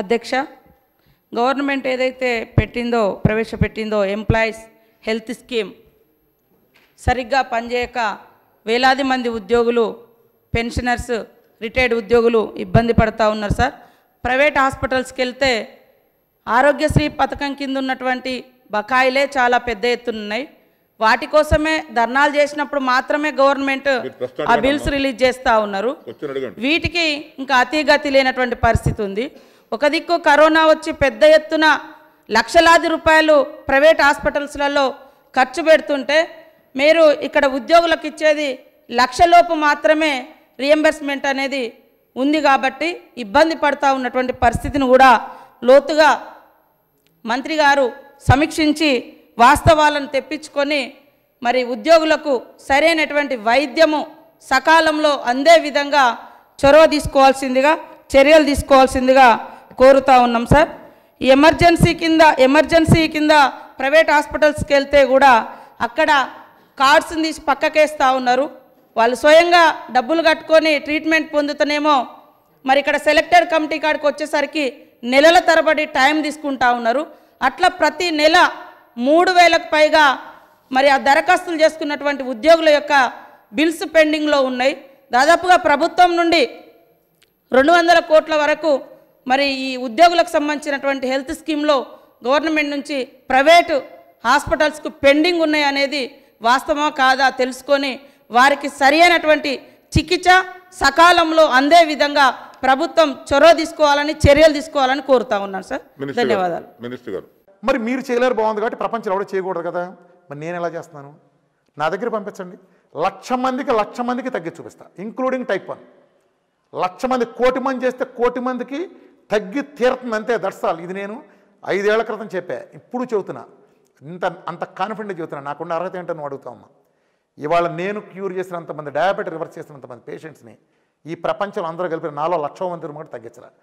అధ్యక్ష గవర్నమెంట్ ఏదైతే పెట్టిందో ప్రవేశపెట్టిందో ఎంప్లాయీస్ హెల్త్ స్కీమ్ సరిగ్గా పనిచేయక వేలాది మంది ఉద్యోగులు పెన్షనర్స్ రిటైర్డ్ ఉద్యోగులు ఇబ్బంది పడుతూ ఉన్నారు సార్ ప్రైవేట్ హాస్పిటల్స్కి వెళ్తే ఆరోగ్యశ్రీ పథకం కింద ఉన్నటువంటి బకాయిలే చాలా పెద్ద ఎత్తున ఉన్నాయి వాటి కోసమే ధర్నాలు చేసినప్పుడు మాత్రమే గవర్నమెంట్ ఆ బిల్స్ రిలీజ్ చేస్తూ ఉన్నారు వీటికి ఇంకా అతిగతి లేనటువంటి పరిస్థితి ఉంది ఒక దిక్కు కరోనా వచ్చి పెద్ద ఎత్తున లక్షలాది రూపాయలు ప్రైవేట్ హాస్పిటల్స్లలో ఖర్చు పెడుతుంటే మీరు ఇక్కడ ఉద్యోగులకు ఇచ్చేది లక్షలోపు మాత్రమే రియంబర్స్మెంట్ అనేది ఉంది కాబట్టి ఇబ్బంది పడతా ఉన్నటువంటి పరిస్థితిని కూడా లోతుగా మంత్రి గారు సమీక్షించి వాస్తవాలను తెప్పించుకొని మరి ఉద్యోగులకు సరైనటువంటి వైద్యము సకాలంలో అందే విధంగా చొరవ తీసుకోవాల్సిందిగా చర్యలు తీసుకోవాల్సిందిగా కోరుతా ఉన్నాం సార్ ఎమర్జెన్సీ కింద ఎమర్జెన్సీ కింద ప్రైవేట్ హాస్పిటల్స్కి వెళ్తే కూడా అక్కడ కార్డ్స్ని తీసి పక్కకేస్తూ ఉన్నారు వాళ్ళు స్వయంగా డబ్బులు కట్టుకొని ట్రీట్మెంట్ పొందుతనేమో మరి ఇక్కడ సెలెక్టెడ్ కమిటీ కాడికి వచ్చేసరికి నెలల తరబడి టైం తీసుకుంటా ఉన్నారు అట్లా ప్రతి నెల మూడు వేలకు పైగా మరి ఆ దరఖాస్తులు చేసుకున్నటువంటి ఉద్యోగుల యొక్క బిల్స్ పెండింగ్లో ఉన్నాయి దాదాపుగా ప్రభుత్వం నుండి రెండు వందల కోట్ల వరకు మరి ఈ ఉద్యోగులకు సంబంధించినటువంటి హెల్త్ స్కీమ్లో గవర్నమెంట్ నుంచి ప్రైవేటు హాస్పిటల్స్కు పెండింగ్ ఉన్నాయి అనేది వాస్తవమా కాదా తెలుసుకొని వారికి సరి అయినటువంటి చికిత్స సకాలంలో అందే విధంగా ప్రభుత్వం చొరవ తీసుకోవాలని చర్యలు తీసుకోవాలని కోరుతా ఉన్నాను సార్ ధన్యవాదాలు మినిస్టర్ గారు మరి మీరు చేయలేరు బాగుంది కాబట్టి ప్రపంచం ఎవరు చేయకూడదు కదా మరి నేను ఎలా చేస్తున్నాను నా దగ్గర పంపించండి లక్ష మందికి లక్ష మందికి తగ్గి చూపిస్తా ఇంక్లూడింగ్ టైప్ వన్ లక్ష మంది కోటి మంది చేస్తే కోటి మందికి తగ్గి తీరుతుంది దర్శాలు ఇది నేను ఐదేళ్ల క్రితం చెప్పా ఇప్పుడు చెబుతున్నా ఇంత అంత కాన్ఫిడెంట్ చెబుతున్నా నాకున్న అర్హత ఏంటని అడుగుతాం అడుగుతావమ్మా ఇవాళ నేను క్యూర్ చేసినంతమంది డయాబెటీ రివర్స్ చేసినంతమంది పేషెంట్స్ని ఈ ప్రపంచంలో అందరూ కలిపి నాలో లక్ష మంది కూడా తగ్గించరా